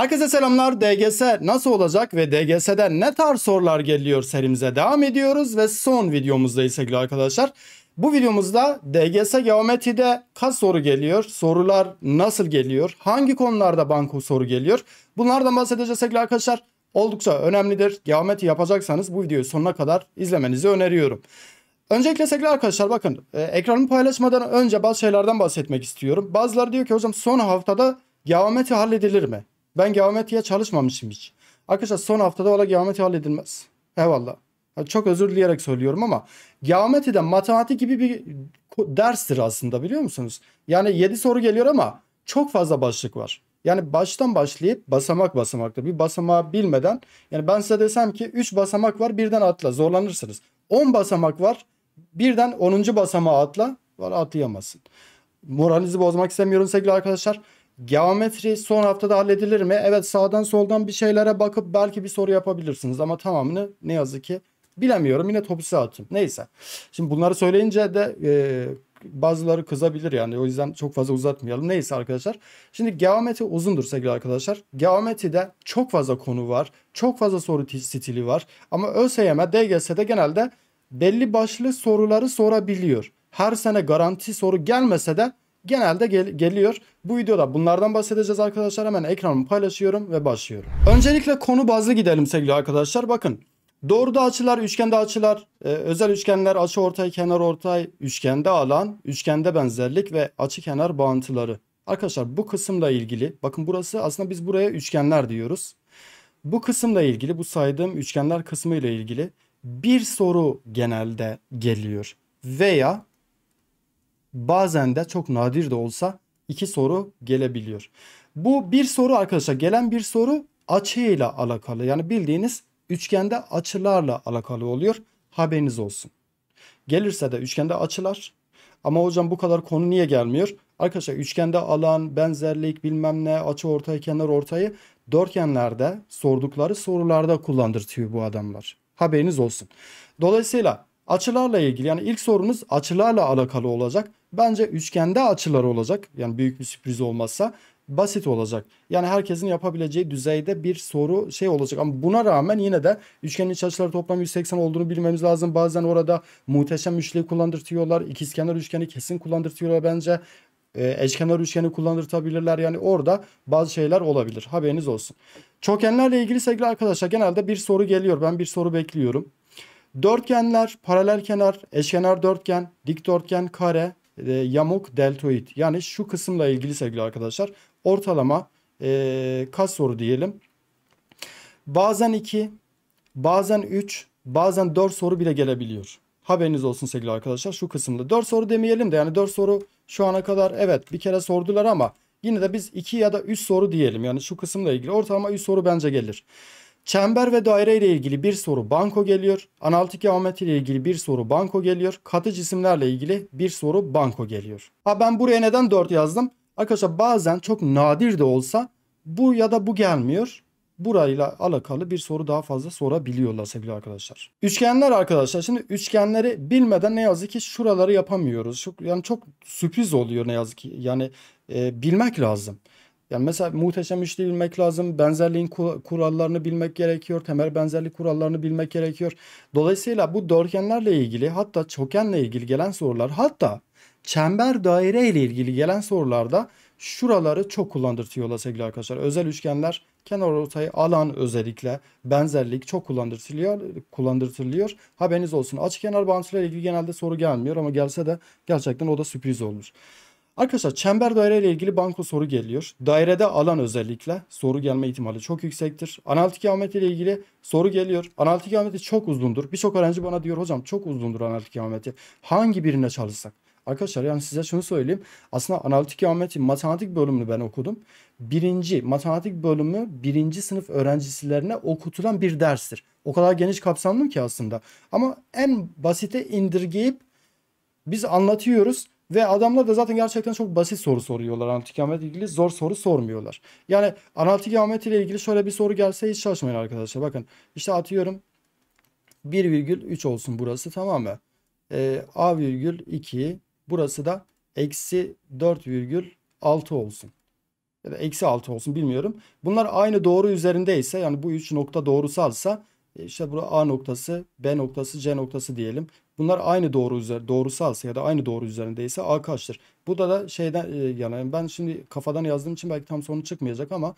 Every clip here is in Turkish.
Herkese selamlar. DGS nasıl olacak ve DGS'den ne tarz sorular geliyor serimize devam ediyoruz ve son videomuzda ise sevgili arkadaşlar. Bu videomuzda DGS geometride kaç soru geliyor, sorular nasıl geliyor, hangi konularda banko soru geliyor bunlardan bahsedeceğiz sevgili arkadaşlar. Oldukça önemlidir. Geometri yapacaksanız bu videoyu sonuna kadar izlemenizi öneriyorum. Öncelikle sevgili arkadaşlar bakın e, ekranımı paylaşmadan önce bazı şeylerden bahsetmek istiyorum. Bazıları diyor ki hocam son haftada geometri halledilir mi? Ben geometriye çalışmamışım hiç. Arkadaşlar son haftada ola geometri halledilmez. Eyvallah. çok özür dileyerek söylüyorum ama geometri de matematik gibi bir derstir aslında biliyor musunuz? Yani 7 soru geliyor ama çok fazla başlık var. Yani baştan başlayıp basamak basamaktır. Bir basamağı bilmeden yani ben size desem ki 3 basamak var birden atla zorlanırsınız. 10 basamak var birden 10. basamağı atla var atlayamazsın. Moralinizi bozmak istemiyorum sevgili arkadaşlar. Geometri son haftada halledilir mi? Evet sağdan soldan bir şeylere bakıp belki bir soru yapabilirsiniz ama tamamını ne yazık ki bilemiyorum. Yine topu attım. Neyse. Şimdi bunları söyleyince de e, bazıları kızabilir yani. O yüzden çok fazla uzatmayalım. Neyse arkadaşlar. Şimdi geometri uzundur sevgili arkadaşlar. Geometride çok fazla konu var. Çok fazla soru stili var. Ama ÖSYM, DGS'de genelde belli başlı soruları sorabiliyor. Her sene garanti soru gelmese de genelde gel geliyor. Bu videoda bunlardan bahsedeceğiz arkadaşlar. Hemen ekranımı paylaşıyorum ve başlıyorum. Öncelikle konu bazlı gidelim sevgili arkadaşlar. Bakın Doğruda açılar, üçgende açılar, e, özel üçgenler, açı ortay, kenar ortay, üçgende alan, üçgende benzerlik ve açı kenar bağıntıları. Arkadaşlar bu kısımla ilgili, bakın burası aslında biz buraya üçgenler diyoruz. Bu kısımla ilgili, bu saydığım üçgenler kısmı ile ilgili bir soru genelde geliyor. Veya bazen de çok nadir de olsa iki soru gelebiliyor. Bu bir soru arkadaşlar gelen bir soru açıyla alakalı yani bildiğiniz üçgende açılarla alakalı oluyor haberiniz olsun. Gelirse de üçgende açılar ama hocam bu kadar konu niye gelmiyor? Arkadaşlar üçgende alan, benzerlik bilmem ne açı ortay kenar ortayı dörtgenlerde sordukları sorularda kullandırtıyor bu adamlar. Haberiniz olsun. Dolayısıyla açılarla ilgili yani ilk sorunuz açılarla alakalı olacak. Bence üçgende açılar olacak. Yani büyük bir sürpriz olmazsa basit olacak. Yani herkesin yapabileceği düzeyde bir soru şey olacak. Ama buna rağmen yine de üçgenin iç açıları toplam 180 olduğunu bilmemiz lazım. Bazen orada muhteşem üçlüyü kullandırtıyorlar. İkizkenar üçgeni kesin kullandırtıyorlar bence. E, eşkenar üçgeni kullandırtabilirler. Yani orada bazı şeyler olabilir. Haberiniz olsun. Çokgenlerle ilgili sevgili arkadaşlar genelde bir soru geliyor. Ben bir soru bekliyorum. Dörtgenler, paralel kenar, eşkenar dörtgen, dikdörtgen, kare, e, yamuk deltoid. Yani şu kısımla ilgili sevgili arkadaşlar ortalama e, kaç soru diyelim. Bazen 2, bazen 3, bazen 4 soru bile gelebiliyor. Haberiniz olsun sevgili arkadaşlar şu kısımda. 4 soru demeyelim de yani 4 soru şu ana kadar evet bir kere sordular ama yine de biz 2 ya da 3 soru diyelim. Yani şu kısımla ilgili ortalama 3 soru bence gelir. Çember ve daire ile ilgili bir soru banko geliyor. Analitik geometri ile ilgili bir soru banko geliyor. Katı cisimlerle ilgili bir soru banko geliyor. Ha ben buraya neden 4 yazdım? Arkadaşlar bazen çok nadir de olsa bu ya da bu gelmiyor. Burayla alakalı bir soru daha fazla sorabiliyorlar sevgili arkadaşlar. Üçgenler arkadaşlar şimdi üçgenleri bilmeden ne yazık ki şuraları yapamıyoruz. Yani çok sürpriz oluyor ne yazık ki. Yani e, bilmek lazım. Yani mesela muhteşem üçlü bilmek lazım. Benzerliğin kurallarını bilmek gerekiyor. Temel benzerlik kurallarını bilmek gerekiyor. Dolayısıyla bu dörtgenlerle ilgili hatta çökenle ilgili gelen sorular hatta çember daire ile ilgili gelen sorularda şuraları çok kullandırtıyorlar sevgili arkadaşlar. Özel üçgenler kenar ortayı alan özellikle benzerlik çok kullandırtılıyor. kullandırtılıyor. Haberiniz olsun. Açık kenar bağıntılarıyla ilgili genelde soru gelmiyor ama gelse de gerçekten o da sürpriz olmuş. Arkadaşlar çember daire ile ilgili banko soru geliyor. Dairede alan özellikle soru gelme ihtimali çok yüksektir. Analitik geometri ile ilgili soru geliyor. Analitik geometri çok uzundur. Birçok öğrenci bana diyor hocam çok uzundur analitik geometri. Hangi birine çalışsak? Arkadaşlar yani size şunu söyleyeyim. Aslında analitik geometri matematik bölümünü ben okudum. Birinci matematik bölümü birinci sınıf öğrencisilerine okutulan bir derstir. O kadar geniş kapsamlı ki aslında. Ama en basite indirgeyip biz anlatıyoruz ve adamlar da zaten gerçekten çok basit soru soruyorlar analitik geometri ilgili zor soru sormuyorlar. Yani analitik geometri ile ilgili şöyle bir soru gelse hiç şaşmayın arkadaşlar. Bakın işte atıyorum 1,3 olsun burası tamam mı? Ee, A virgül 2 burası da eksi 4,6 olsun. Ya da eksi 6 olsun bilmiyorum. Bunlar aynı doğru üzerindeyse yani bu 3 nokta doğrusalsa e, işte burada A noktası, B noktası, C noktası diyelim. Bunlar aynı doğru üzeri, doğrusalsa ya da aynı doğru üzerindeyse A kaçtır? Bu da da şeyden e, yani ben şimdi kafadan yazdığım için belki tam sonu çıkmayacak ama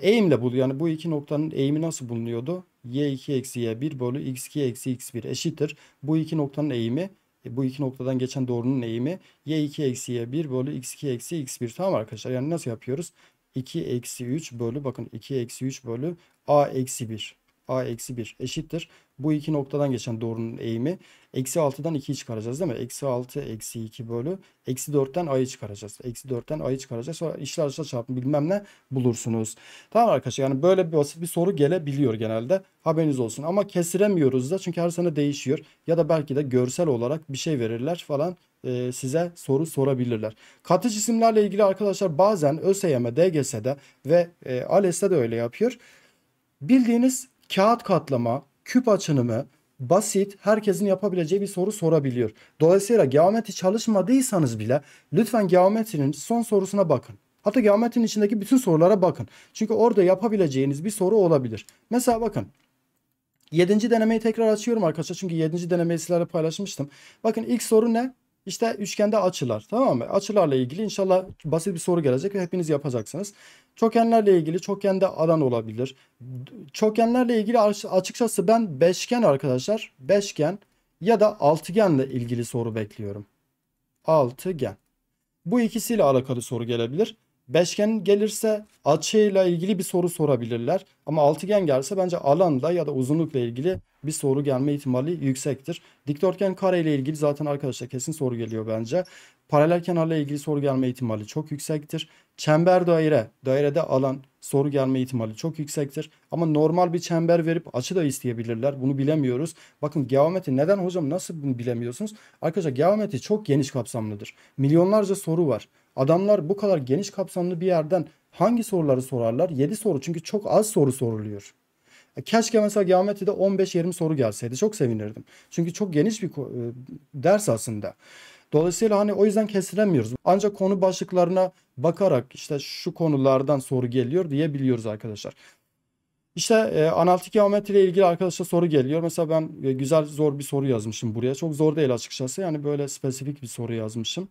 eğimle bul yani bu iki noktanın eğimi nasıl bulunuyordu? Y2 eksi Y1 bölü X2 eksi X1 eşittir. Bu iki noktanın eğimi e, bu iki noktadan geçen doğrunun eğimi y2 eksi y1 bölü x2 eksi x1 tamam arkadaşlar yani nasıl yapıyoruz 2 eksi 3 bölü bakın 2 eksi 3 bölü a eksi 1 a eksi 1 eşittir. Bu iki noktadan geçen doğrunun eğimi. Eksi 6'dan 2'yi çıkaracağız değil mi? Eksi 6 eksi 2 bölü. Eksi 4'ten a'yı çıkaracağız. Eksi 4'ten a'yı çıkaracağız. Sonra işler arasında çarpımı bilmem ne bulursunuz. Tamam arkadaşlar yani böyle bir basit bir soru gelebiliyor genelde. Haberiniz olsun. Ama kesiremiyoruz da çünkü her sene değişiyor. Ya da belki de görsel olarak bir şey verirler falan e, size soru sorabilirler. Katı cisimlerle ilgili arkadaşlar bazen ÖSYM, DGS'de ve ALES'te e de öyle yapıyor. Bildiğiniz kağıt katlama, küp açınımı basit herkesin yapabileceği bir soru sorabiliyor. Dolayısıyla geometri çalışmadıysanız bile lütfen geometrinin son sorusuna bakın. Hatta geometrinin içindeki bütün sorulara bakın. Çünkü orada yapabileceğiniz bir soru olabilir. Mesela bakın. Yedinci denemeyi tekrar açıyorum arkadaşlar. Çünkü yedinci denemeyi sizlerle paylaşmıştım. Bakın ilk soru ne? İşte üçgende açılar tamam mı? Açılarla ilgili inşallah basit bir soru gelecek ve hepiniz yapacaksınız. Çokgenlerle ilgili çokgende alan olabilir. Çokgenlerle ilgili açıkçası ben beşgen arkadaşlar beşgen ya da altıgenle ilgili soru bekliyorum. Altıgen. Bu ikisiyle alakalı soru gelebilir. Beşgen gelirse açıyla ilgili bir soru sorabilirler. Ama altıgen gelirse bence alanla ya da uzunlukla ilgili bir soru gelme ihtimali yüksektir. Dikdörtgen kare ile ilgili zaten arkadaşlar kesin soru geliyor bence. Paralel kenarla ilgili soru gelme ihtimali çok yüksektir. Çember daire, dairede alan soru gelme ihtimali çok yüksektir. Ama normal bir çember verip açı da isteyebilirler. Bunu bilemiyoruz. Bakın geometri neden hocam nasıl bunu bilemiyorsunuz? Arkadaşlar geometri çok geniş kapsamlıdır. Milyonlarca soru var. Adamlar bu kadar geniş kapsamlı bir yerden hangi soruları sorarlar? 7 soru çünkü çok az soru soruluyor. E, keşke mesela geometride 15-20 soru gelseydi çok sevinirdim. Çünkü çok geniş bir e, ders aslında. Dolayısıyla hani o yüzden kesilemiyoruz. Ancak konu başlıklarına bakarak işte şu konulardan soru geliyor diyebiliyoruz arkadaşlar. İşte e, analitik geometri ile ilgili arkadaşa soru geliyor. Mesela ben e, güzel zor bir soru yazmışım buraya. Çok zor değil açıkçası. Yani böyle spesifik bir soru yazmışım.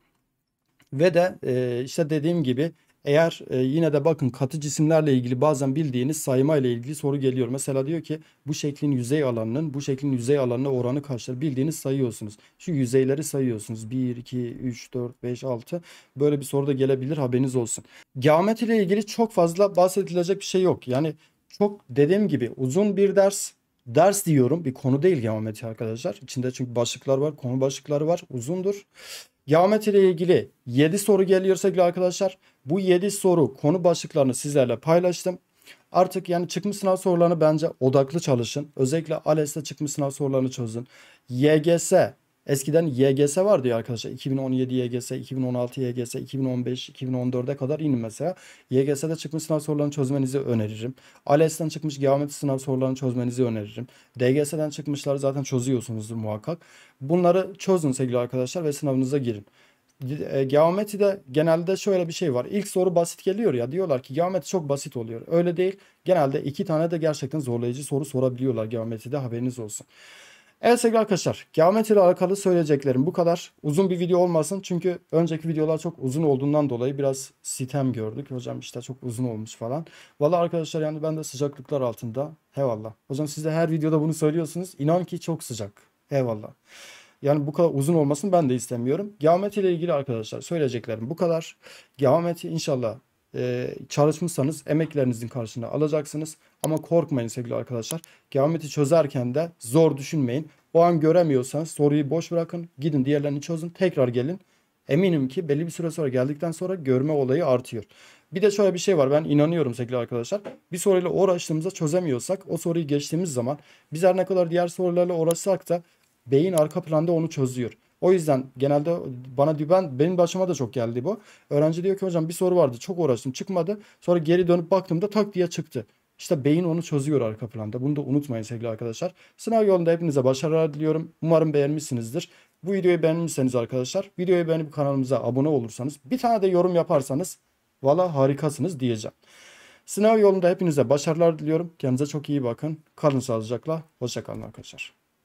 Ve de e, işte dediğim gibi eğer e, yine de bakın katı cisimlerle ilgili bazen bildiğiniz sayma ile ilgili soru geliyor. Mesela diyor ki bu şeklin yüzey alanının bu şeklin yüzey alanına oranı kaçtır? Bildiğiniz sayıyorsunuz. Şu yüzeyleri sayıyorsunuz. 1, 2, 3, 4, 5, 6. Böyle bir soru da gelebilir haberiniz olsun. Geometri ile ilgili çok fazla bahsedilecek bir şey yok. Yani çok dediğim gibi uzun bir ders ders diyorum. Bir konu değil geometri arkadaşlar. İçinde çünkü başlıklar var, konu başlıkları var. Uzundur. Geometri ile ilgili 7 soru geliyor sevgili arkadaşlar. Bu 7 soru konu başlıklarını sizlerle paylaştım. Artık yani çıkmış sınav sorularını bence odaklı çalışın. Özellikle ALES'te çıkmış sınav sorularını çözün. YGS Eskiden YGS vardı ya arkadaşlar. 2017 YGS, 2016 YGS, 2015, 2014'e kadar inin mesela. YGS'de çıkmış sınav sorularını çözmenizi öneririm. ALES'ten çıkmış geometri sınav sorularını çözmenizi öneririm. DGS'den çıkmışları zaten çözüyorsunuzdur muhakkak. Bunları çözün sevgili arkadaşlar ve sınavınıza girin. E, geometride genelde şöyle bir şey var. İlk soru basit geliyor ya diyorlar ki geometri çok basit oluyor. Öyle değil. Genelde iki tane de gerçekten zorlayıcı soru sorabiliyorlar geometride haberiniz olsun. Evet sevgili arkadaşlar geometri ile alakalı söyleyeceklerim bu kadar. Uzun bir video olmasın çünkü önceki videolar çok uzun olduğundan dolayı biraz sitem gördük. Hocam işte çok uzun olmuş falan. Valla arkadaşlar yani ben de sıcaklıklar altında. Eyvallah. Hocam siz de her videoda bunu söylüyorsunuz. İnan ki çok sıcak. Eyvallah. Yani bu kadar uzun olmasın ben de istemiyorum. Geometri ile ilgili arkadaşlar söyleyeceklerim bu kadar. Geometri inşallah ee, çalışmışsanız emeklerinizin karşılığını alacaksınız. Ama korkmayın sevgili arkadaşlar. Geometri çözerken de zor düşünmeyin. O an göremiyorsanız soruyu boş bırakın. Gidin diğerlerini çözün. Tekrar gelin. Eminim ki belli bir süre sonra geldikten sonra görme olayı artıyor. Bir de şöyle bir şey var ben inanıyorum sevgili arkadaşlar. Bir soruyla uğraştığımızda çözemiyorsak o soruyu geçtiğimiz zaman biz her ne kadar diğer sorularla uğraşsak da beyin arka planda onu çözüyor. O yüzden genelde bana diyor ben benim başıma da çok geldi bu. Öğrenci diyor ki hocam bir soru vardı çok uğraştım çıkmadı. Sonra geri dönüp baktığımda tak diye çıktı. İşte beyin onu çözüyor arka planda. Bunu da unutmayın sevgili arkadaşlar. Sınav yolunda hepinize başarılar diliyorum. Umarım beğenmişsinizdir. Bu videoyu beğenmişseniz arkadaşlar videoyu beğenip kanalımıza abone olursanız bir tane de yorum yaparsanız valla harikasınız diyeceğim. Sınav yolunda hepinize başarılar diliyorum. Kendinize çok iyi bakın. Kalın sağlıcakla. Hoşçakalın arkadaşlar.